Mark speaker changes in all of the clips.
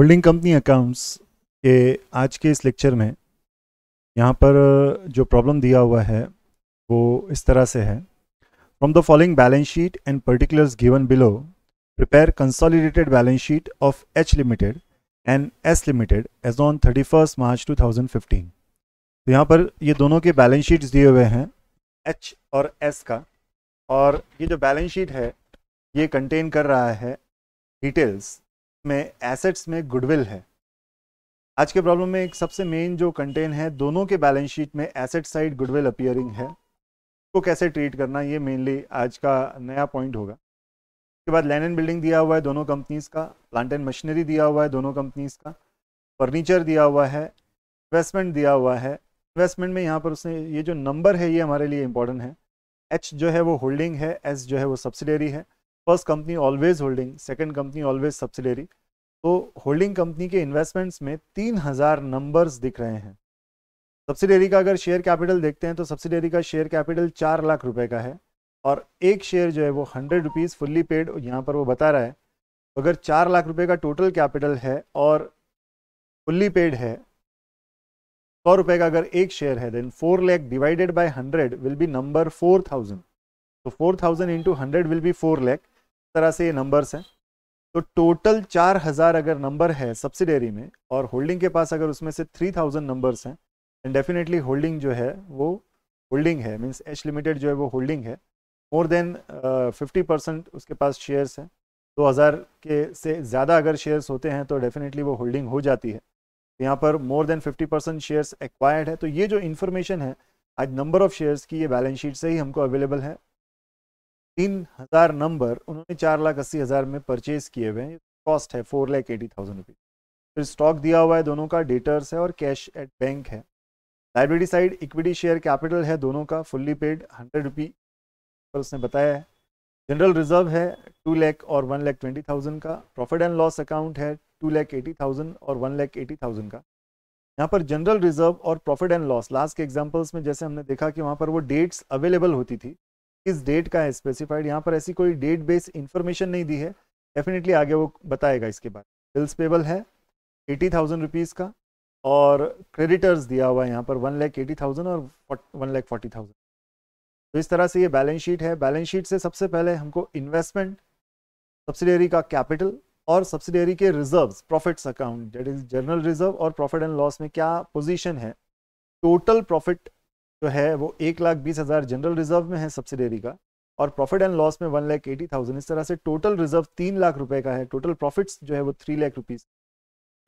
Speaker 1: Holding company accounts के आज के इस लेक्चर में यहाँ पर uh, जो प्रॉब्लम दिया हुआ है वो इस तरह से है from the following balance sheet and particulars given below prepare consolidated balance sheet of H limited and S limited as on thirty first March two thousand fifteen तो यहाँ पर ये दोनों के बैलेंस शीट्स दिए हुए हैं एच और एस का और ये जो बैलेंस शीट है ये कंटेन कर रहा है डिटेल्स में एसेट्स में गुडविल है आज के प्रॉब्लम में एक सबसे मेन जो कंटेन है दोनों के बैलेंस शीट में एसेट साइड गुडविल अपियरिंग है को कैसे ट्रीट करना ये मेनली आज का नया पॉइंट होगा उसके बाद लैंड एंड बिल्डिंग दिया हुआ है दोनों कंपनीज का प्लांट एंड मशीनरी दिया हुआ है दोनों कंपनीज का फर्नीचर दिया हुआ है इन्वेस्टमेंट दिया हुआ है इन्वेस्टमेंट में यहाँ पर उसने ये जो नंबर है ये हमारे लिए इंपॉर्टेंट है एच जो है वो होल्डिंग है एस जो है वो सब्सिडरी है first company always holding second company always subsidiary तो होल्डिंग कंपनी के इन्वेस्टमेंट्स में तीन हजार नंबर्स दिख रहे हैं सब्सिडरी का अगर शेयर कैपिटल देखते हैं तो सब्सिडरी का शेयर कैपिटल चार लाख रुपए का है और एक शेयर जो है वो हंड्रेड रुपीज़ फुल्ली पेड यहाँ पर वो बता रहा है अगर चार लाख रुपए का टोटल कैपिटल है और फुल्ली पेड है सौ रुपए का अगर एक शेयर है then four lakh divided by hundred will be number four thousand तो four thousand into hundred will be four lakh तरह से ये नंबर्स हैं तो टोटल चार हज़ार अगर नंबर है सब्सिडेरी में और होल्डिंग के पास अगर उसमें से थ्री थाउजेंड नंबर्स हैं एंड डेफिनेटली होल्डिंग जो है वो होल्डिंग है मीन्स एच लिमिटेड जो है वो होल्डिंग है मोर देन फिफ्टी परसेंट उसके पास शेयर्स हैं दो हज़ार के से ज़्यादा अगर शेयर्स होते हैं तो डेफिनेटली वो होल्डिंग हो जाती है यहाँ पर more than fifty percent shares acquired है तो ये जो इन्फॉर्मेशन है आज नंबर ऑफ़ शेयर्स की ये बैलेंस शीट से ही हमको अवेलेबल है तीन हज़ार नंबर उन्होंने चार लाख अस्सी हज़ार में परचेज किए हुए हैं कॉस्ट है four lakh eighty thousand rupees फिर स्टॉक दिया हुआ है दोनों का डेटर्स है और कैश एट बैंक है library side equity share capital है दोनों का फुल्ली पेड हंड्रेड रुपी पर उसने बताया है जनरल रिजर्व है टू लैख और वन लैख ट्वेंटी थाउजेंड का प्रॉफिट एंड लॉस अकाउंट है टू लैख एटी थाउजेंड और वन लैख एटी थाउजेंड का यहाँ पर जनरल रिजर्व और प्रॉफिट एंड लॉस लास्ट के एग्जाम्पल्स में जैसे हमने देखा कि वहाँ पर वो डेट्स अवेलेबल होती थी किस डेट का है स्पेसिफाइड यहाँ पर ऐसी कोई डेट बेस इन्फॉर्मेशन नहीं दी है डेफिनेटली आगे वो बताएगा इसके बाद बिल्स पेबल है एटी थाउजेंड रुपीज़ का और क्रेडिटर्स दिया हुआ है यहाँ पर वन लैख एटी थाउजेंड और वन लैख फोर्टी थाउजेंड तो इस तरह से ये बैलेंस शीट है बैलेंस शीट से सबसे पहले हमको इन्वेस्टमेंट सब्सिडरी का कैपिटल और सब्सिडरी के reserve profits account date is general reserve और प्रॉफिट एंड लॉस में क्या पोजिशन है टोटल प्रॉफिट जो है वो एक लाख बीस हज़ार जनरल रिजर्व में है सब्सिडरी का और प्रॉफिट एंड लॉस में वन लाख एटी थाउजेंड इस तरह से टोटल रिजर्व तीन लाख रुपए का है टोटल प्रॉफिट्स जो है वो थ्री लाख रुपीज़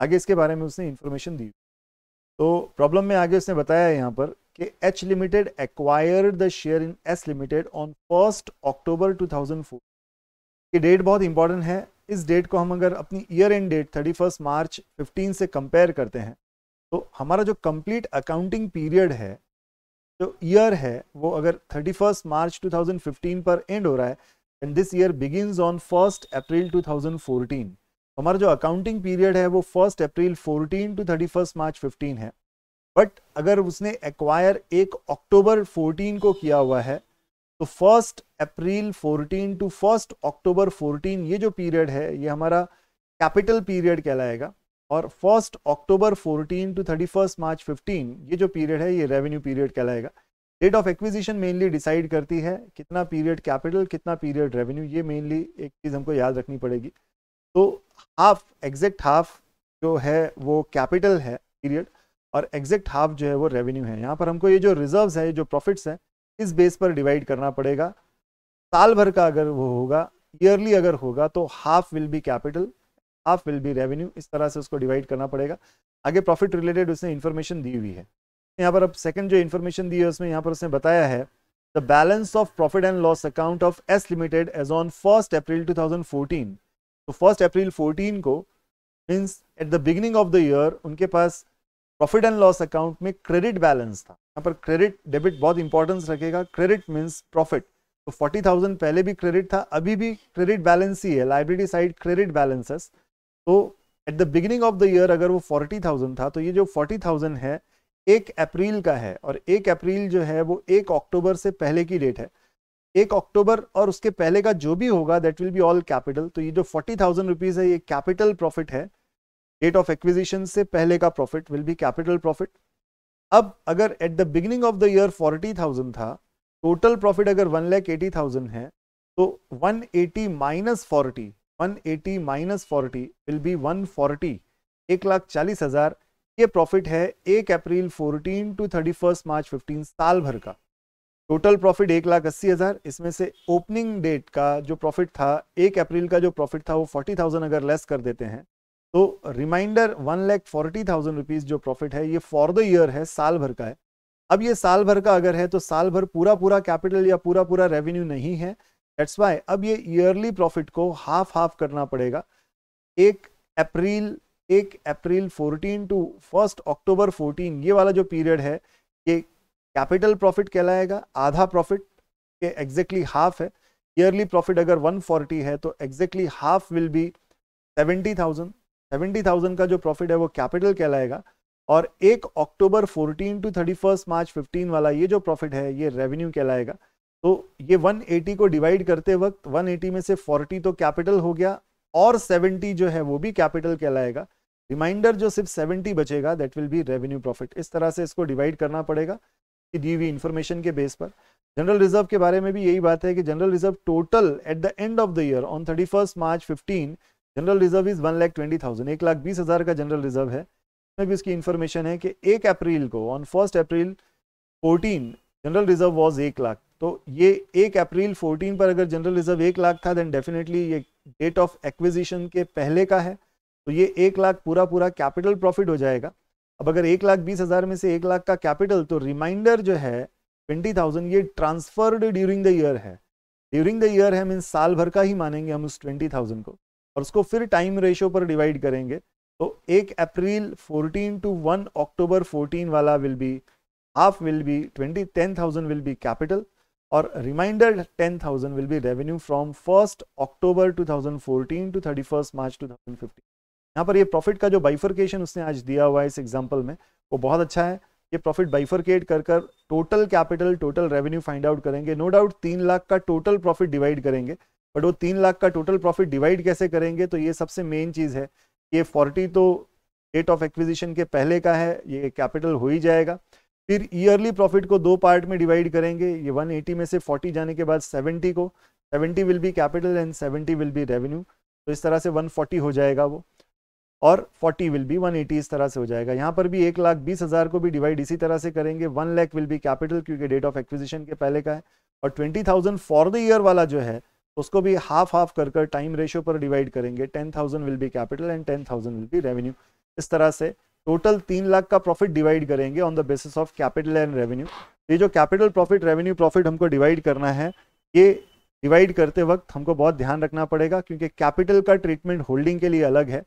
Speaker 1: आगे इसके बारे में उसने इन्फॉर्मेशन दी तो प्रॉब्लम में आगे उसने बताया यहाँ पर कि H limited acquire the share in S limited on first October two thousand four ये डेट बहुत इंपॉर्टेंट है इस डेट को हम अगर अपनी year end date thirty first March fifteen से कंपेयर करते हैं तो हमारा जो कंप्लीट अकाउंटिंग पीरियड है जो ईयर है वो अगर 31 मार्च 2015 पर एंड हो रहा है end this year begins on first April 2014 हमारा जो अकाउंटिंग पीरियड है वो फर्स्ट अप्रैल 14 टू 31 मार्च 15 है बट अगर उसने एक्वायर एक अक्टूबर 14 को किया हुआ है तो first April 14 to first October 14 ये जो पीरियड है ये हमारा कैपिटल पीरियड कहलाएगा और फर्स्ट अक्टूबर 14 टू 31 मार्च 15 ये जो पीरियड है ये रेवेन्यू पीरियड कहलाएगा date of acquisition mainly decide करती है कितना पीरियड कैपिटल कितना पीरियड रेवेन्यू ये मेनली एक चीज़ हमको याद रखनी पड़ेगी तो हाफ एग्जैक्ट हाफ जो है वो कैपिटल है पीरियड और एग्जैक्ट हाफ जो है वो रेवेन्यू है यहाँ पर हमको ये जो रिजर्व्स है ये जो प्रॉफिट्स हैं इस बेस पर डिवाइड करना पड़ेगा साल भर का अगर वो होगा ईयरली अगर होगा तो half will be capital half will be revenue इस तरह से उसको डिवाइड करना पड़ेगा आगे प्रॉफिट रिलेटेड उसने इन्फॉर्मेशन दी हुई है तो यहाँ पर अब सेकंड जो इन्फॉर्मेशन दी है उसमें यहाँ पर उसने बताया है the balance of profit and loss account of S limited as on first April 2014 तो फर्स्ट अप्रैल 14 को means at the beginning of the year उनके पास प्रॉफिट एंड लॉस अकाउंट में क्रेडिट बैलेंस था यहाँ पर क्रेडिट डेबिट बहुत importance रखेगा क्रेडिट मीन्स प्रॉफिट तो थाउजेंड पहले भी क्रेडिट था अभी भी क्रेडिट बैलेंस ही है लाइब्रेरी साइड क्रेडिट बैलेंसेस तो at the beginning of the year अगर वो फोर्टी थाउजेंड था तो ये जो फोर्टी थाउजेंड है एक अप्रैल का है और एक अप्रैल जो है वो एक अक्टूबर से पहले की डेट है एक अक्टूबर और उसके पहले का जो भी होगा that will be all capital तो ये जो फोर्टी थाउजेंड रुपीज़ है ये कैपिटल प्रॉफिट है डेट ऑफ एक्विजिशन से पहले का profit will be capital profit अब अगर at the beginning of the year forty thousand था टोटल प्रॉफिट अगर वन लैख एटी थाउजेंड है तो one eighty minus forty 180 minus 40 will be 140 एक लाख चालीस हजार ये प्रॉफिट है एक अप्रैल 14 टू 31 मार्च 15 साल भर का टोटल प्रॉफिट एक लाख अस्सी हज़ार इसमें से ओपनिंग डेट का जो प्रॉफिट था एक अप्रैल का जो प्रॉफिट था वो फोर्टी थाउजेंड अगर लेस कर देते हैं तो reminder one lakh forty thousand rupees जो प्रॉफिट है ये फॉर द ईयर है साल भर का है अब ये साल भर का अगर है तो साल भर पूरा पूरा कैपिटल या पूरा पूरा रेवेन्यू नहीं है दैट्स वाई अब ये ईयरली प्रॉफिट को हाफ हाफ करना पड़ेगा एक अप्रैल एक अप्रैल 14 टू फर्स्ट अक्टूबर 14 ये वाला जो पीरियड है ये कैपिटल प्रॉफिट कहलाएगा आधा प्रॉफिट के एग्जैक्टली हाफ है ईयरली प्रॉफिट अगर 140 है तो एग्जैक्टली हाफ विल बी 70,000 70,000 का जो प्रॉफिट है वो कैपिटल कहलाएगा और एक अक्टूबर 14 टू 31 मार्च 15 वाला ये जो प्रॉफिट है ये रेवेन्यू कहलाएगा तो ये 180 को डिवाइड करते वक्त 180 में से 40 तो कैपिटल हो गया और 70 जो है वो भी कैपिटल कहलाएगा रिमाइंडर जो सिर्फ 70 बचेगा that will be revenue profit इस तरह से इसको डिवाइड करना पड़ेगा कि दी हुई इन्फॉर्मेशन के बेस पर जनरल रिजर्व के बारे में भी यही बात है कि general reserve total at the end of the year on thirty March fifteen general reserve is one lakh twenty thousand एक लाख बीस हज़ार का जनरल रिजर्व है उसमें भी उसकी इन्फॉर्मेशन है कि एक अप्रैल को on first April fourteen general reserve was एक लाख तो ये एक अप्रैल 14 पर अगर जनरल रिजर्व एक लाख था देन डेफिनेटली ये डेट ऑफ एक्विजिशन के पहले का है तो ये एक लाख पूरा पूरा कैपिटल प्रॉफिट हो जाएगा अब अगर एक लाख बीस हज़ार में से एक लाख का कैपिटल तो रिमाइंडर जो है ट्वेंटी थाउजेंड ये ट्रांसफर्ड ड्यूरिंग द ईयर है ड्यूरिंग द ईयर है मीन्स साल भर का ही मानेंगे हम उस ट्वेंटी थाउजेंड को और उसको फिर टाइम रेशो पर डिवाइड करेंगे तो एक April fourteen to one October fourteen वाला will be half will be twenty ten thousand will be capital revenue from 10,000 will two thousand fourteen to thirty 2014 March two thousand 2015. यहाँ पर ये profit का जो बाइफरकेशन उसने आज दिया हुआ है इस एग्जाम्पल में वो बहुत अच्छा है ये प्रॉफिट बाइफरकेट कर कर total capital total revenue find out करेंगे नो डाउट तीन लाख का टोटल प्रॉफिट डिवाइड करेंगे बट वो तीन लाख का टोटल प्रॉफिट डिवाइड कैसे करेंगे तो ये सबसे मेन चीज़ है ये फोर्टी तो डेट ऑफ एक्विजिशन के पहले का है ये कैपिटल हो ही जाएगा फिर ईयरली प्रॉफिट को दो पार्ट में डिवाइड करेंगे ये 180 में से 40 जाने के बाद 70 को 70 will be capital and 70 will be revenue तो इस तरह से 140 हो जाएगा वो और 40 विल बी 180 इस तरह से हो जाएगा यहाँ पर भी एक लाख बीस हज़ार को भी डिवाइड इसी तरह से करेंगे one lakh will be capital क्योंकि डेट ऑफ एक्विजिशन के पहले का है और twenty thousand for the year वाला जो है उसको भी हाफ हाफ कर कर टाइम रेशियो पर डिवाइड करेंगे ten thousand will be capital and ten thousand will be revenue इस तरह से टोटल तीन लाख का प्रॉफिट डिवाइड करेंगे on the basis of capital and revenue ये जो कैपिटल प्रॉफिट रेवेन्यू प्रॉफिट हमको डिवाइड करना है ये डिवाइड करते वक्त हमको बहुत ध्यान रखना पड़ेगा क्योंकि कैपिटल का ट्रीटमेंट होल्डिंग के लिए अलग है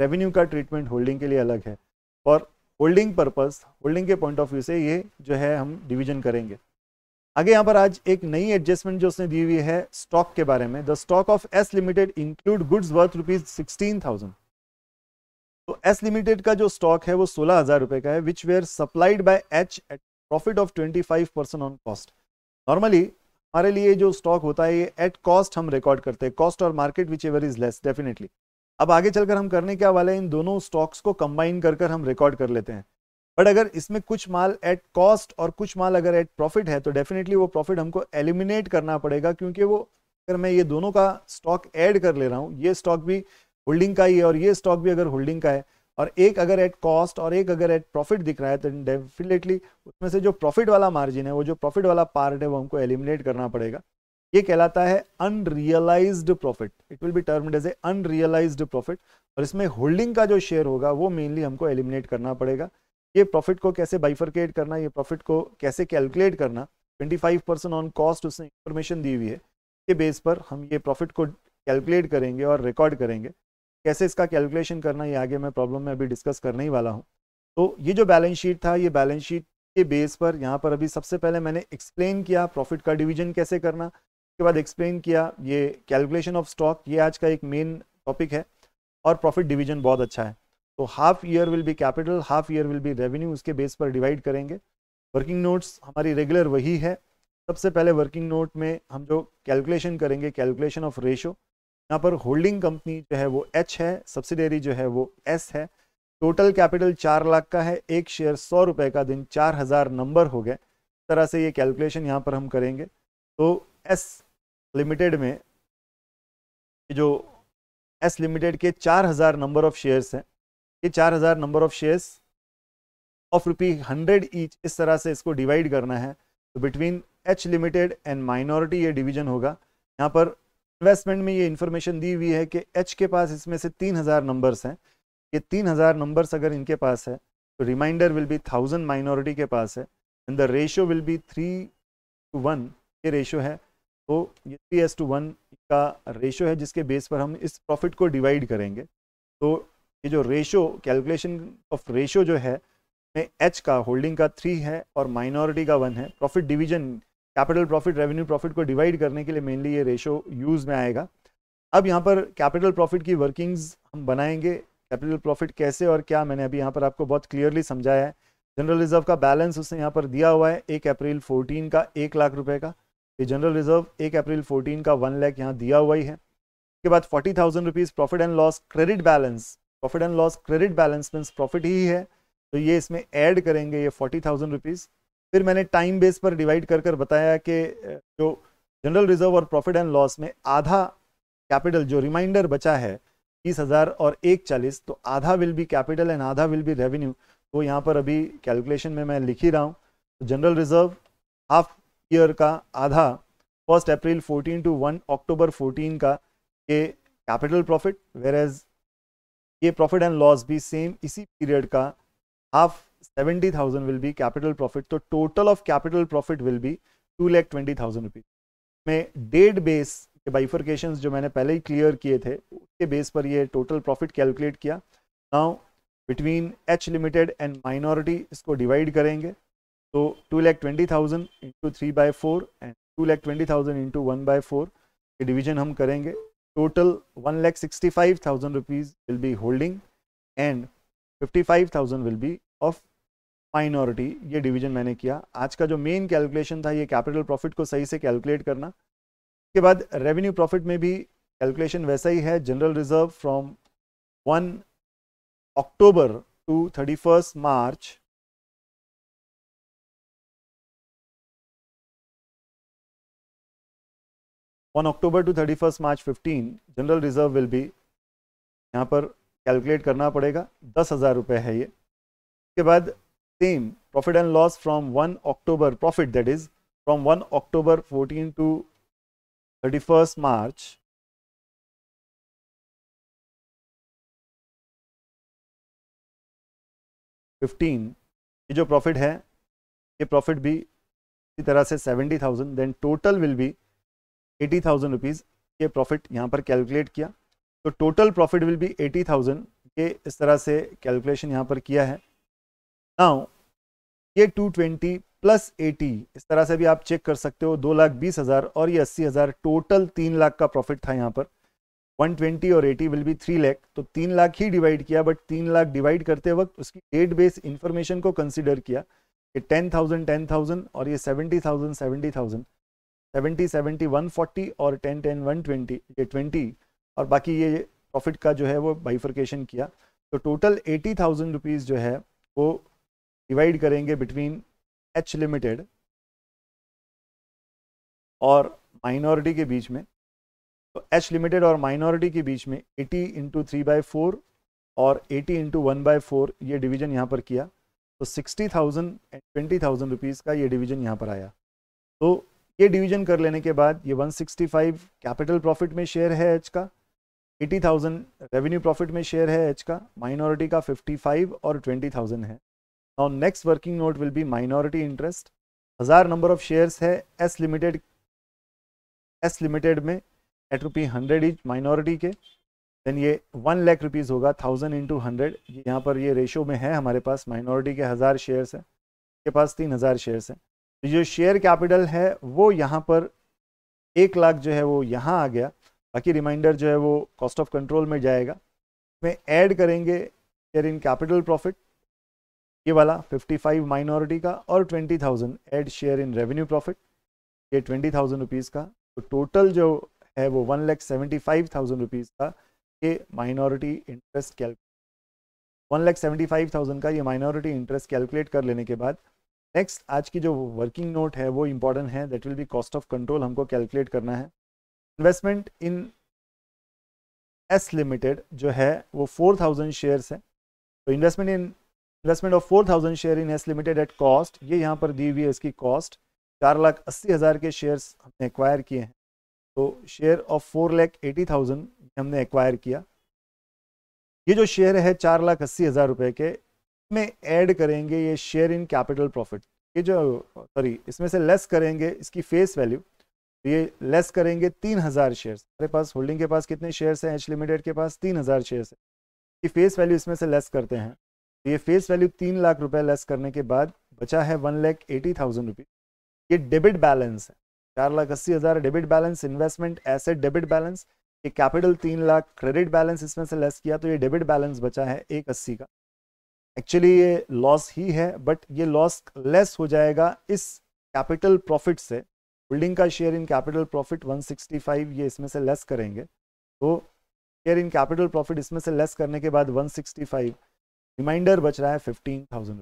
Speaker 1: रेवेन्यू का ट्रीटमेंट होल्डिंग के लिए अलग है और होल्डिंग पर्पस होल्डिंग के पॉइंट ऑफ व्यू से ये जो है हम डिवीजन करेंगे आगे यहाँ पर आज एक नई एडजस्टमेंट जो उसने दी हुई है स्टॉक के बारे में the stock of S limited include goods worth rupees sixteen thousand तो एस लिमिटेड का जो स्टॉक है वो सोलह हजार रुपए का है which were supplied by H at profit of twenty five percent on cost normally हमारे लिए जो स्टॉक होता है ये एट कॉस्ट हम रिकॉर्ड करते हैं कॉस्ट और market whichever is less definitely अब आगे चलकर हम करने क्या वाले हैं इन दोनों स्टॉक्स को कंबाइन कर कर हम रिकॉर्ड कर लेते हैं बट अगर इसमें कुछ माल एट कॉस्ट और कुछ माल अगर एट प्रॉफिट है तो डेफिनेटली वो प्रॉफिट हमको एलिमिनेट करना पड़ेगा क्योंकि वो अगर मैं ये दोनों का स्टॉक ऐड कर ले रहा हूँ ये स्टॉक भी होल्डिंग का ही और ये स्टॉक भी अगर होल्डिंग का है और एक अगर एट कॉस्ट और एक अगर एट प्रॉफिट दिख रहा है तो डेफिनेटली उसमें से जो प्रॉफिट वाला मार्जिन है वो जो प्रॉफिट वाला पार्ट है वो हमको एलिमिनेट करना पड़ेगा ये कहलाता है unrealised profit it will be termed as a unrealised profit और इसमें होल्डिंग का जो शेयर होगा वो मेनली हमको एलिमिनेट करना पड़ेगा ये प्रॉफिट को कैसे बाइफरकेट करना ये प्रॉफिट को कैसे कैलकुलेट करना 25 परसेंट ऑन कॉस्ट उसने इंफॉर्मेशन दी हुई है के बेस पर हम ये प्रॉफिट को कैलकुलेट करेंगे और रिकॉर्ड करेंगे कैसे इसका कैलकुलेशन करना ये आगे मैं प्रॉब्लम में अभी डिस्कस करने ही वाला हूँ तो ये जो बैलेंस शीट था ये बैलेंस शीट के बेस पर यहाँ पर अभी सबसे पहले मैंने एक्सप्लेन किया प्रॉफिट का डिवीजन कैसे करना उसके बाद एक्सप्लेन किया ये कैलकुलेशन ऑफ स्टॉक ये आज का एक मेन टॉपिक है और प्रॉफिट डिवीजन बहुत अच्छा है तो half year will be capital half year will be revenue उसके बेस पर डिवाइड करेंगे वर्किंग नोट्स हमारी रेगुलर वही है सबसे पहले वर्किंग नोट में हम जो कैलकुलेशन करेंगे कैलकुलेशन ऑफ रेशो यहाँ पर होल्डिंग कंपनी जो है वो एच है सब्सिडरी जो है वो एस है टोटल कैपिटल चार लाख का है एक शेयर सौ रुपये का दिन चार हज़ार नंबर हो गए इस तरह से ये कैलकुलेशन यहाँ पर हम करेंगे तो एस लिमिटेड में जो एस लिमिटेड के चार हज़ार नंबर ऑफ शेयर्स हैं ये चार हज़ार number of shares of rupee hundred each इस तरह से इसको डिवाइड करना है तो between H limited and minority ये डिवीजन होगा यहाँ पर इन्वेस्टमेंट में ये इन्फॉर्मेशन दी हुई है कि एच के पास इसमें से तीन हज़ार नंबर्स हैं ये तीन हज़ार नंबर्स अगर इनके पास है तो reminder will be thousand minority के पास है and the ratio will be three to one ये रेशो है तो ये थ्री एस टू वन का रेशो है जिसके बेस पर हम इस प्रॉफिट को डिवाइड करेंगे तो ये जो रेशो कैलकुलेशन ऑफ रेशो जो है में एच का होल्डिंग का थ्री है और माइनॉरिटी का वन है profit division capital profit revenue profit को डिवाइड करने के लिए मेनली ये रेशो यूज़ में आएगा अब यहाँ पर कैपिटल प्रॉफिट की वर्किंग्स हम बनाएंगे कैपिटल प्रॉफिट कैसे और क्या मैंने अभी यहाँ पर आपको बहुत क्लियरली समझाया है जनरल रिजर्व का बैलेंस उसने यहाँ पर दिया हुआ है एक अप्रैल फोर्टीन का एक लाख रुपये का ये जनरल रिजर्व एक अप्रैल फोर्टीन का वन लैख यहाँ दिया हुआ ही है उसके बाद forty thousand rupees profit and loss credit balance profit and loss credit balance means profit ही है तो ये इसमें ऐड करेंगे ये फोर्टी थाउजेंड रुपीज़ फिर मैंने टाइम बेस पर डिवाइड कर कर बताया कि जो जनरल रिजर्व और प्रॉफिट एंड लॉस में आधा कैपिटल जो रिमाइंडर बचा है बीस हज़ार और एक चालीस तो आधा विल बी कैपिटल एंड आधा विल बी रेवेन्यू तो यहाँ पर अभी कैलकुलेशन में मैं लिख ही रहा हूँ तो जनरल रिजर्व हाफ ईयर का आधा फर्स्ट अप्रैल 14 टू 1 अक्टूबर 14 का ये कैपिटल प्रॉफिट वेर एज ये प्रॉफिट एंड लॉस भी सेम इसी पीरियड का half seventy thousand will be capital profit तो total of capital profit will be two lakh twenty thousand rupees में डेट बेस के bifurcation जो मैंने पहले ही क्लियर किए थे उसके बेस पर ये टोटल प्रॉफिट कैलकुलेट किया now between H limited and minority इसको डिवाइड करेंगे तो two lakh twenty thousand into three by four and two lakh twenty thousand into one by four ये डिवीजन हम करेंगे total one lakh sixty five thousand rupees will be holding and 55,000 will be of minority ये division मैंने किया आज का जो main calculation था ये कैपिटल प्रॉफिट को सही से कैलकुलेट करना उसके बाद रेवेन्यू प्रॉफिट में भी कैलकुलेशन वैसा ही है general reserve from one October to thirty first March one October to thirty first March fifteen general reserve will be यहाँ पर कैलकुलेट करना पड़ेगा दस हज़ार रुपये है ये उसके बाद same profit and loss from one October profit that is from one October fourteen to thirty first March fifteen ये जो प्रॉफिट है ये प्रॉफिट भी इसी तरह से seventy thousand then total will be eighty thousand rupees ये प्रॉफिट यहाँ पर कैलकुलेट किया तो total profit will be eighty thousand ये इस तरह से कैलकुलेशन यहाँ पर किया है नाउ ये टू ट्वेंटी प्लस एटी इस तरह से भी आप चेक कर सकते हो दो लाख बीस हज़ार और ये अस्सी हज़ार टोटल तीन लाख का प्रॉफिट था यहाँ पर वन ट्वेंटी और eighty will be three lakh तो तीन लाख ही डिवाइड किया बट तीन लाख डिवाइड करते वक्त उसकी डेट बेस इन्फॉर्मेशन को कंसिडर किया कि टेन थाउजेंड टेन थाउजेंड और ये seventy thousand seventy thousand seventy seventy one forty और टेन टेन वन ट्वेंटी ये ट्वेंटी और बाकी ये प्रॉफिट का जो है वो बाइफर्केशन किया तो टोटल एटी थाउजेंड रुपीज़ जो है वो डिवाइड करेंगे बिटवीन एच लिमिटेड और माइनॉरिटी के बीच में तो एच लिमिटेड और माइनॉरिटी के बीच में eighty into three by four और eighty into one by four ये डिवीज़न यहाँ पर किया तो sixty thousand and twenty thousand rupees का ये डिवीज़न यहाँ पर आया तो ये डिवीज़न कर लेने के बाद ये one sixty five capital profit में शेयर है एच का एटी थाउजेंड रेवेन्यू प्रॉफिट में शेयर है एच का माइनॉरिटी का फिफ्टी फाइव और ट्वेंटी थाउजेंड है और next working note will be minority interest हज़ार नंबर ऑफ शेयर्स है एस लिमिटेड एस लिमिटेड में at rupee hundred each minority के देन ये वन लैख रुपीज़ होगा थाउजेंड इंटू हंड्रेड यहाँ पर ये रेशो में है हमारे पास माइनॉरिटी के हज़ार शेयर्स हैं के पास तीन हज़ार शेयर्स हैं तो जो शेयर कैपिटल है वो यहाँ पर एक लाख जो है वो यहाँ आ गया बाकी रिमाइंडर जो है वो कॉस्ट ऑफ कंट्रोल में जाएगा इसमें ऐड करेंगे शेयर इन कैपिटल प्रॉफिट ये वाला 55 माइनॉरिटी का और 20,000 add share in revenue profit ये 20,000 रुपीज़ का तो टोटल जो है वो one lakh seventy five thousand rupees का ये minority interest calculate one lakh seventy five thousand का ये माइनॉरिटी इंटरेस्ट कैलकुलेट कर लेने के बाद नेक्स्ट आज की जो वर्किंग नोट है वो इम्पॉर्टेंट है that will be cost of control हमको कैलकुलेट करना है इन्वेस्टमेंट इन एस लिमिटेड जो है वो फोर थाउजेंड शेयर्स है तो investment in investment of four thousand share in S limited at cost ये यहाँ पर दी हुई है इसकी कॉस्ट चार लाख अस्सी हज़ार के शेयर्स हमने एक्वायर किए हैं तो share of four lakh eighty thousand हमने एक्वायर किया ये जो शेयर है चार लाख अस्सी हज़ार रुपये के में ऐड करेंगे ये शेयर इन कैपिटल प्रॉफिट ये जो सॉरी इसमें से लेस करेंगे इसकी फेस वैल्यू तो ये लेस करेंगे तीन हज़ार शेयर हमारे पास होल्डिंग के पास कितने शेयर्स हैं एच लिमिटेड के पास तीन हज़ार शेयर्स है ये फेस वैल्यू इसमें से लेस करते हैं तो ये फेस वैल्यू तीन लाख रुपए लेस करने के बाद बचा है one lakh eighty thousand rupees ये डेबिट बैलेंस है चार लाख अस्सी हज़ार debit balance investment asset debit balance ये कैपिटल तीन लाख क्रेडिट बैलेंस इसमें से लेस किया तो ये डेबिट बैलेंस बचा है एक अस्सी का एक्चुअली ये लॉस ही है बट ये लॉस लेस हो जाएगा इस कैपिटल प्रॉफिट से होल्डिंग का शेयर इन कैपिटल प्रॉफिट 165 ये इसमें से लेस करेंगे तो शेयर इन कैपिटल प्रॉफिट इसमें से लेस करने के बाद 165 रिमाइंडर बच रहा है फिफ्टीन थाउजेंड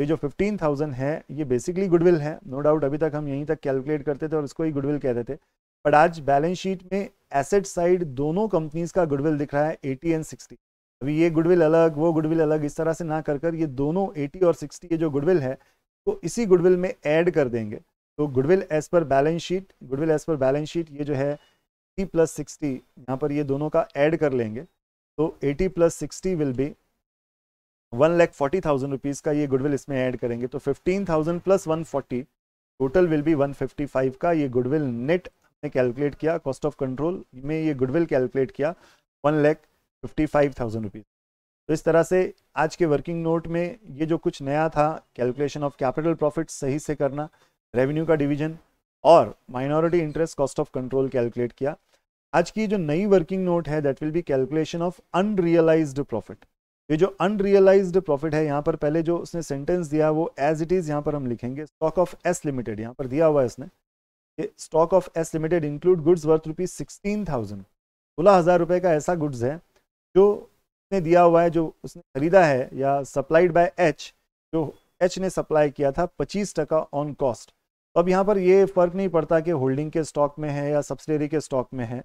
Speaker 1: ये जो फिफ्टीन थाउजेंड है ये बेसिकली गुडविल है नो no डाउट अभी तक हम यहीं तक कैलकुलेट करते थे और इसको ही गुडविल कहते थे बट आज बैलेंस शीट में एसेट साइड दोनों कंपनीज का गुडविल दिख रहा है एटी एंड सिक्सटी अभी ये गुडविल अलग वो गुडविल अलग इस तरह से ना कर कर ये दोनों एटी और सिक्सटी ये जो गुडविल है तो इसी गुडविल में ऐड कर देंगे तो गुडविल एज पर बैलेंस शीट गुडविल एज पर बैलेंस शीट ये जो है एटी प्लस सिक्सटी यहाँ पर ये दोनों का ऐड कर लेंगे तो eighty plus sixty will be one lakh forty thousand rupees का ये गुडविल इसमें ऐड करेंगे तो fifteen thousand plus one forty total will be one fifty five का ये गुडविल नेट हमने कैलकुलेट किया कॉस्ट ऑफ कंट्रोल में ये गुडविल कैलकुलेट किया one lakh fifty five thousand rupees तो इस तरह से आज के वर्किंग नोट में ये जो कुछ नया था कैलकुलेशन ऑफ कैपिटल प्रॉफिट सही से करना रेवेन्यू का डिवीजन और minority interest cost of control calculate किया आज की जो नई वर्किंग नोट है that will be calculation of unrealised profit ये जो अनरियलाइज्ड प्रॉफिट है यहाँ पर पहले जो उसने सेंटेंस दिया वो एज इट इज़ यहाँ पर हम लिखेंगे स्टॉक ऑफ एस लिमिटेड यहाँ पर दिया हुआ है इसने stock of S limited include goods worth rupees sixteen thousand सोलह हज़ार रुपये का ऐसा गुड्स है जो उसने दिया हुआ है जो उसने खरीदा है या सप्लाइड बाय एच जो एच ने सप्लाई किया था पच्चीस टका ऑन कॉस्ट अब यहाँ पर ये फर्क नहीं पड़ता कि होल्डिंग के स्टॉक में है या सब्सिडरी के स्टॉक में है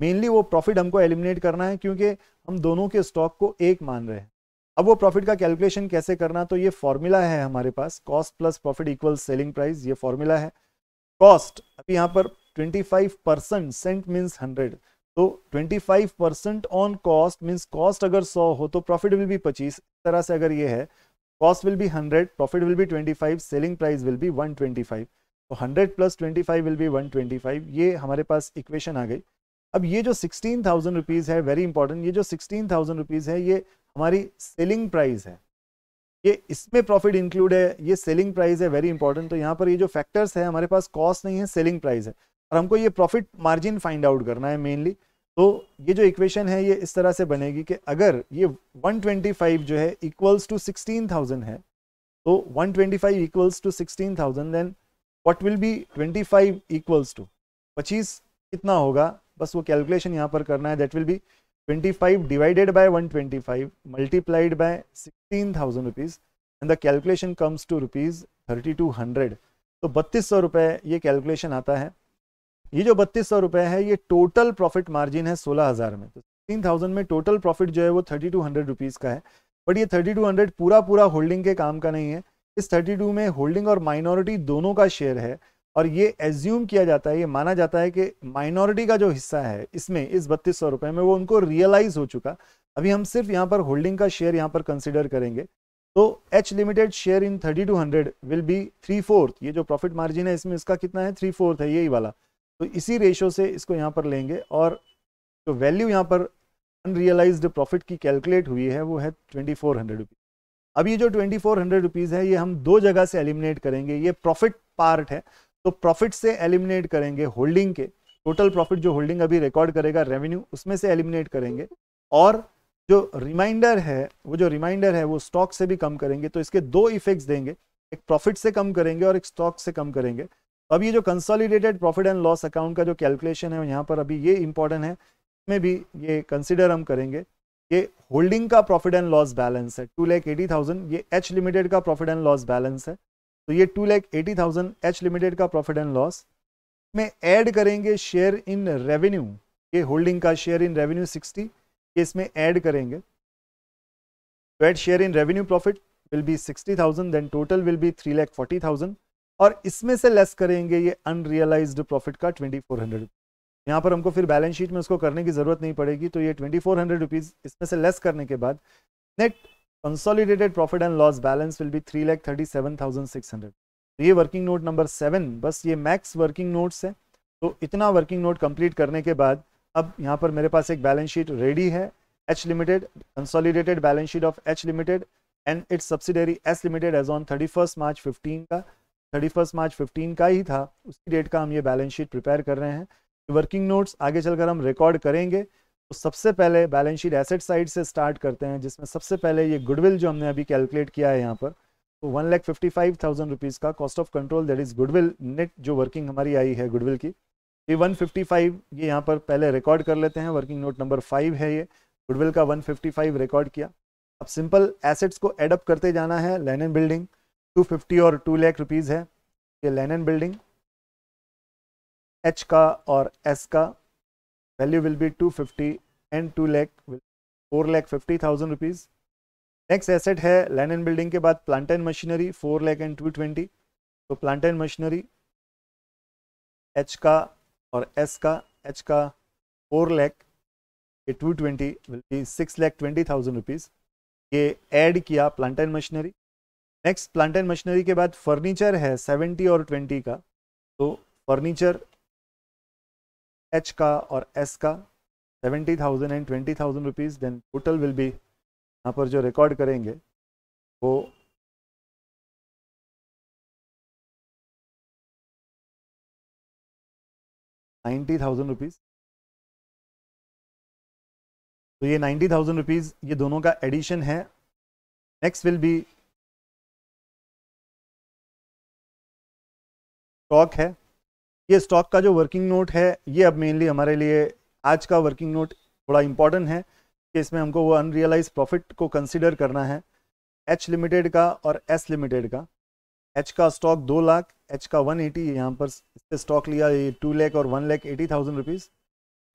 Speaker 1: मेनली वो प्रॉफिट हमको एलिमिनेट करना है क्योंकि हम दोनों के स्टॉक को एक मान रहे हैं अब वो प्रॉफिट का कैलकुलेशन कैसे करना तो ये फॉर्मूला है हमारे पास cost plus profit equal selling price ये फॉर्मूला है कॉस्ट अभी यहाँ पर 25 परसेंट सेंट मीन्स हंड्रेड तो 25 percent on cost means cost अगर 100 हो तो प्रॉफिट विल बी 25 इस तरह से अगर ये है cost will be 100 profit will be 25 selling price will be 125 तो 100 plus twenty five will be one ये हमारे पास इक्वेशन आ गई अब ये जो सिक्सटीन थाउजेंड रुपीज़ है वेरी इंपॉर्टेंट ये जो सिक्सटीन थाउजेंड रुपीज़ है ये हमारी सेलिंग प्राइस है ये इसमें प्रॉफिट इंक्लूड है ये सेलिंग प्राइस है वेरी इंपॉर्टेंट तो यहाँ पर ये जो फैक्टर्स है हमारे पास कॉस्ट नहीं है सेलिंग प्राइस है और हमको ये प्रॉफिट मार्जिन फाइंड आउट करना है मेनली तो ये जो इक्वेशन है ये इस तरह से बनेगी कि अगर ये 125 जो है इक्वल्स टू 16,000 है तो 125 equals to 16,000 then what will be 25 equals to 25 कितना होगा बस वो कैलकुलेशन यहाँ पर करना है that will be 25 divided by 125 multiplied by 16,000 rupees and the calculation comes to rupees 3200 तो बत्तीस सौ रुपये ये कैलकुलेशन आता है ये जो बत्तीस सौ रुपये है ये टोटल प्रॉफिट मार्जिन है सोलह हज़ार में तो सिक्सटीन थाउजेंड में टोटल प्रॉफिट जो है वो थर्टी टू हंड्रेड रुपीज़ का है बट ये थर्टी टू हंड्रेड पूरा पूरा होल्डिंग के काम का नहीं है इस 32 में होल्डिंग और माइनॉरिटी दोनों का शेयर है और ये एज्यूम किया जाता है ये माना जाता है कि माइनॉरिटी का जो हिस्सा है इसमें इस बत्तीस सौ रुपये में वो उनको रियलाइज हो चुका अभी हम सिर्फ यहाँ पर होल्डिंग का शेयर यहाँ पर कंसिडर करेंगे तो H limited share in thirty two hundred will be three fourth ये जो प्रॉफिट मार्जिन है इसमें इसका कितना है थ्री फोर्थ है यही वाला तो इसी रेशो से इसको यहाँ पर लेंगे और जो वैल्यू यहाँ पर अनरियलाइज्ड प्रॉफिट की कैलकुलेट हुई है वो है ट्वेंटी फोर हंड्रेड रुपीज़ अब ये जो ट्वेंटी फोर हंड्रेड रुपीज़ है ये हम दो जगह से एलिमिनेट करेंगे ये प्रॉफिट पार्ट है तो प्रॉफिट से एलिमिनेट करेंगे होल्डिंग के टोटल प्रॉफिट जो होल्डिंग अभी रिकॉर्ड करेगा रेवेन्यू उसमें से एलिमिनेट करेंगे और जो रिमाइंडर है वो जो रिमाइंडर है वो स्टॉक से भी कम करेंगे तो इसके दो इफेक्ट्स देंगे एक प्रॉफिट से कम करेंगे और एक स्टॉक से कम करेंगे अब ये जो consolidated profit and loss account का जो कैलकुलेशन है यहाँ पर अभी ये इंपॉर्टेंट है इसमें भी ये कंसिडर हम करेंगे ये होल्डिंग का प्रॉफिट एंड लॉस बैलेंस है टू लैख एटी थाउजेंड ये एच लिमिटेड का प्रॉफिट एंड लॉस बैलेंस है तो ये two lakh eighty thousand H limited का प्रॉफिट एंड लॉस में ऐड करेंगे शेयर इन रेवेन्यू ये होल्डिंग का शेयर इन रेवेन्यू सिक्सटी ये इसमें ऐड करेंगे तो add share in revenue profit will be sixty thousand then total will be three lakh forty thousand और इसमें से लेस करेंगे ये अनरियलाइज्ड प्रॉफिट का ट्वेंटी फोर हंड्रेड यहाँ पर हमको फिर बैलेंस शीट में उसको करने की ज़रूरत नहीं पड़ेगी तो ये ट्वेंटी फोर हंड्रेड रुपीज़ इसमें से लेस करने के बाद net consolidated profit and loss balance will be three lakh thirty seven thousand six hundred तो ये वर्किंग नोट नंबर सेवन बस ये मैक्स वर्किंग नोट्स है तो इतना वर्किंग नोट कंप्लीट करने के बाद अब यहाँ पर मेरे पास एक बैलेंस शीट रेडी है H limited consolidated balance sheet of H limited and its subsidiary S limited as on thirty first March fifteen का थर्टी फर्स्ट मार्च फिफ्टीन का ही था उसी डेट का हम ये बैलेंस शीट प्रिपेयर कर रहे हैं वर्किंग नोट्स आगे चलकर हम रिकॉर्ड करेंगे तो सबसे पहले बैलेंस शीट एसेट साइड से स्टार्ट करते हैं जिसमें सबसे पहले ये गुडविल जो हमने अभी कैलकुलेट किया है यहाँ पर तो one lakh fifty five thousand rupees का cost of control that is goodwill net जो वर्किंग हमारी आई है गुडविल की ये वन फिफ्टी फाइव ये यहाँ पर पहले रिकॉर्ड कर लेते हैं वर्किंग नोट नंबर फाइव है ये गुडविल का वन फिफ्टी फाइव रिकॉर्ड किया अब सिंपल एसेट्स को एडअप करते जाना है लेन बिल्डिंग टू फिफ्टी और टू लैख रुपीज़ है ये लेन बिल्डिंग एच का और एस का value will be two fifty and two lakh four lakh fifty thousand rupees next asset है लैंड एंड बिल्डिंग के बाद plant and machinery four lakh and two twenty तो प्लांट एंड मशीनरी एच का और S का एच का फोर लैख ये two twenty will be six lakh twenty thousand rupees ये ऐड किया plant and machinery next plant and machinery के बाद फर्नीचर है सेवेंटी और ट्वेंटी का तो फर्नीचर एच का और एस का seventy thousand and twenty thousand rupees then total will be यहाँ पर जो रिकॉर्ड करेंगे वो नाइन्टी थाउजेंड रुपीज़ तो ये नाइन्टी थाउजेंड रुपीज़ ये दोनों का एडिशन है नेक्स्ट विल बी स्टॉक है ये स्टॉक का जो वर्किंग नोट है ये अब मेनली हमारे लिए आज का वर्किंग नोट थोड़ा इम्पॉर्टेंट है कि इसमें हमको वो अनरियलाइज प्रॉफिट को कंसिडर करना है एच लिमिटेड का और एस लिमिटेड का एच का स्टॉक दो लाख एच का वन एटी यहाँ पर इससे स्टॉक लिया ये टू लैख और one lakh eighty thousand rupees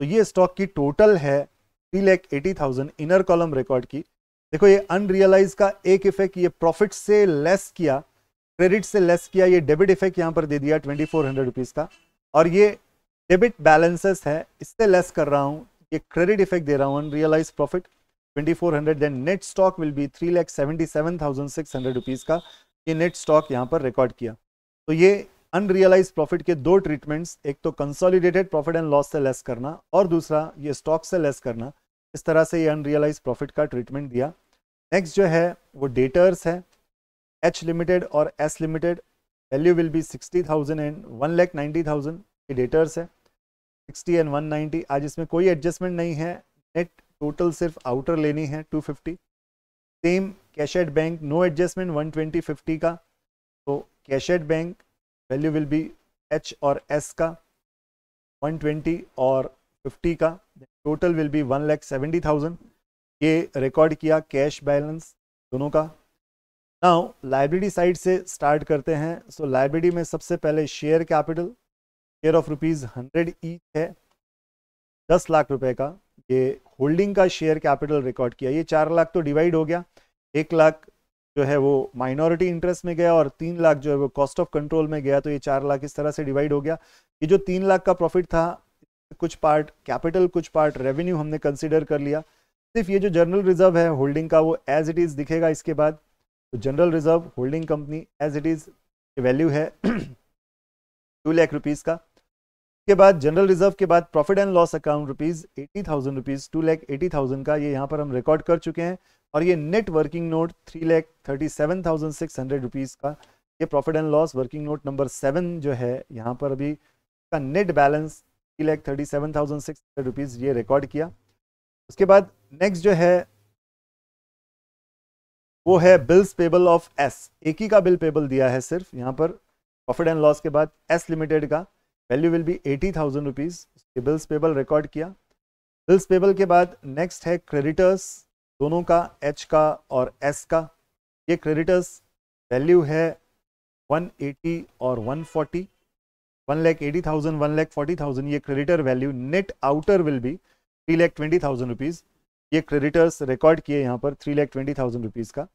Speaker 1: तो ये स्टॉक की टोटल है three lakh eighty thousand inner column record की देखो ये अनरियलाइज का एक इफेक्ट ये प्रॉफिट से लेस किया क्रेडिट से लेस किया ये डेबिट इफेक्ट यहाँ पर दे दिया ट्वेंटी फोर हंड्रेड रुपीज़ का और ये डेबिट बैलेंसेस है इससे लेस कर रहा हूँ ये क्रेडिट इफेक्ट दे रहा हूँ unrealised profit 2400 then net stock will be three lakh seventy seven thousand six hundred rupees का ये नेट स्टॉक यहाँ पर रिकॉर्ड किया तो ये अनरियलाइज प्रॉफिट के दो ट्रीटमेंट्स एक तो कंसोलिडेटेड प्रॉफिट एंड लॉस से लेस करना और दूसरा ये स्टॉक से लेस करना इस तरह से ये अनरियलाइज प्रॉफिट का ट्रीटमेंट दिया नेक्स्ट जो है वो डेटर्स है एच लिमिटेड और S limited value will be sixty thousand and one lakh ninety thousand debtors है सिक्सटी एंड वन नाइन्टी आज इसमें कोई एडजस्टमेंट नहीं है नेट टोटल सिर्फ आउटर लेनी है two fifty same cash at bank no adjustment one twenty fifty का तो cash at bank value will be H और एस का वन ट्वेंटी और फिफ्टी का total will be one lakh seventy thousand ये रिकॉर्ड किया कैश बैलेंस दोनों का नाउ लाइब्रेरी साइड से स्टार्ट करते हैं सो so, लाइब्रेरी में सबसे पहले share capital share of rupees hundred each है दस लाख रुपए का ये होल्डिंग का शेयर कैपिटल रिकॉर्ड किया ये चार लाख तो डिवाइड हो गया एक लाख जो है वो माइनॉरिटी इंटरेस्ट में गया और तीन लाख जो है वो कॉस्ट ऑफ कंट्रोल में गया तो ये चार लाख इस तरह से डिवाइड हो गया ये जो तीन लाख का प्रॉफिट था कुछ पार्ट कैपिटल कुछ पार्ट रेवेन्यू हमने कंसिडर कर लिया सिर्फ ये जो जनरल रिजर्व है होल्डिंग का वो एज इट इज़ दिखेगा इसके बाद तो general reserve holding company as it is value है टू लाख रुपीज़ का उसके बाद जनरल रिजर्व के बाद profit and loss account rupees eighty thousand rupees two lakh eighty thousand का ये यहाँ पर हम रिकॉर्ड कर चुके हैं और ये net working note three lakh thirty seven thousand six hundred rupees का ये profit and loss working note number seven जो है यहाँ पर अभी का net balance three lakh thirty seven thousand six hundred rupees ये रिकॉर्ड किया उसके बाद नेक्स्ट जो है वो है बिल्स पेबल ऑफ एस एक ही का बिल पेबल दिया है सिर्फ यहाँ पर प्रॉफिट एंड लॉस के बाद एस लिमिटेड का value will be eighty thousand rupees उसके बिल्स पेबल रिकॉर्ड किया बिल्स पेबल के बाद नेक्स्ट है क्रेडिटर्स दोनों का एच का और एस का ये क्रेडिटर्स वैल्यू है 180 और 140 forty one lakh eighty thousand one lakh forty thousand ये creditor value net outer will be three lakh twenty thousand rupees ये क्रेडिटर्स रिकॉर्ड किए यहाँ पर three lakh twenty thousand rupees का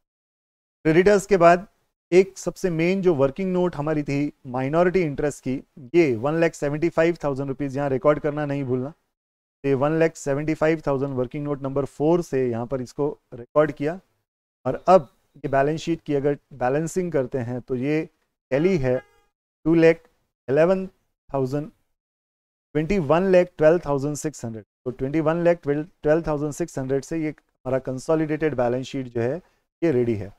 Speaker 1: क्रेडिटर्स के बाद एक सबसे मेन जो वर्किंग नोट हमारी थी माइनॉरिटी इंटरेस्ट की ये one lakh seventy five thousand rupees यहाँ रिकॉर्ड करना नहीं भूलना ये one lakh seventy five thousand working note number four से यहाँ पर इसको रिकॉर्ड किया और अब ये बैलेंस शीट की अगर बैलेंसिंग करते हैं तो ये टैली है two lakh eleven thousand twenty one lakh twelve thousand six hundred तो twenty one lakh twelve thousand six hundred से ये हमारा कंसोलिडेटेड बैलेंस शीट जो है ये रेडी है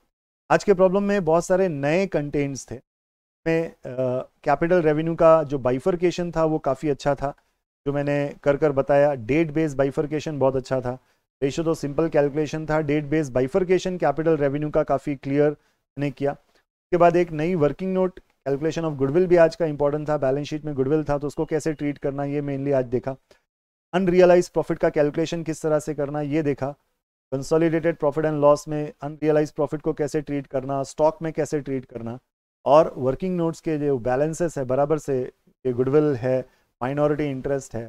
Speaker 1: आज के प्रॉब्लम में बहुत सारे नए कंटेंट्स थे में कैपिटल रेवेन्यू का जो बाइफरकेशन था वो काफ़ी अच्छा था जो मैंने कर कर बताया डेट बेस बाइफरकेशन बहुत अच्छा था रेशो तो सिंपल कैलकुलेशन था debt base bifurcation capital revenue का काफ़ी क्लियर ने किया उसके बाद एक नई working note calculation of goodwill भी आज का इंपॉर्टेंट था बैलेंस शीट में गुडविल था तो उसको कैसे ट्रीट करना ये मेनली आज देखा अनरियलाइज प्रॉफिट का कैलकुलेशन किस तरह से करना ये देखा कंसोलिडेटेड प्रॉफिट एंड लॉस में अनरियलाइज प्रॉफिट को कैसे ट्रीट करना स्टॉक में कैसे ट्रीट करना और वर्किंग नोट्स के जो बैलेंसेस है बराबर से ये गुडविल है माइनॉरिटी इंटरेस्ट है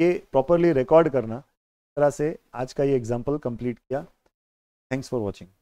Speaker 1: ये प्रॉपरली रिकॉर्ड करना तरह से आज का ये एग्जाम्पल कंप्लीट किया थैंक्स फॉर वॉचिंग